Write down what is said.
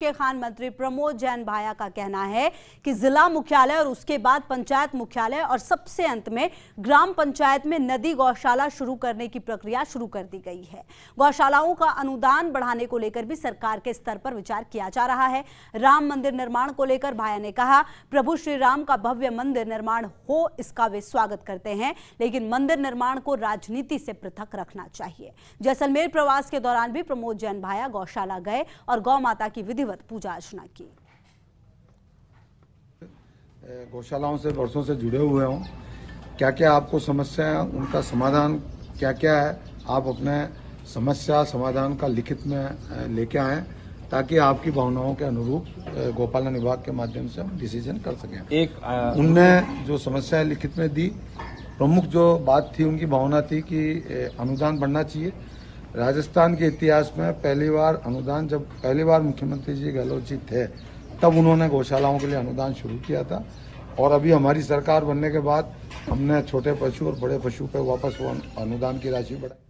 के खान मंत्री प्रमोद जैन भाया का कहना है कि जिला मुख्यालय और उसके बाद पंचायत मुख्यालय और सबसे अंत में ग्राम पंचायत में नदी गौशाला शुरू करने की प्रक्रिया शुरू कर दी गई है गौशालाओं का अनुदान बढ़ाने को लेकर भी सरकार के स्तर पर विचार किया जा रहा है राम मंदिर निर्माण को लेकर भाया ने कहा प्रभु श्री राम का भव्य मंदिर निर्माण हो इसका वे स्वागत करते हैं लेकिन मंदिर निर्माण को राजनीति से पृथक रखना चाहिए जैसलमेर प्रवास के दौरान भी प्रमोद जैन भाया गौशाला गए और गौ माता की विधि विधिवत पूजा अर्चना की गौशालाओं से वर्षों से जुड़े हुए हों क्या क्या आपको समस्या है उनका समाधान क्या क्या है आप अपने समस्या समाधान का लिखित में लेके आए ताकि आपकी भावनाओं के अनुरूप गोपालन विभाग के माध्यम से हम डिसीजन कर सकें एक उनने जो समस्या लिखित में दी प्रमुख जो बात थी उनकी भावना थी कि अनुदान बढ़ना चाहिए राजस्थान के इतिहास में पहली बार अनुदान जब पहली बार मुख्यमंत्री जी गहलोत जी थे तब उन्होंने गौशालाओं के लिए अनुदान शुरू किया था और अभी हमारी सरकार बनने के बाद हमने छोटे पशु और बड़े पशु पर वापस वो अनुदान की राशि बढ़ाई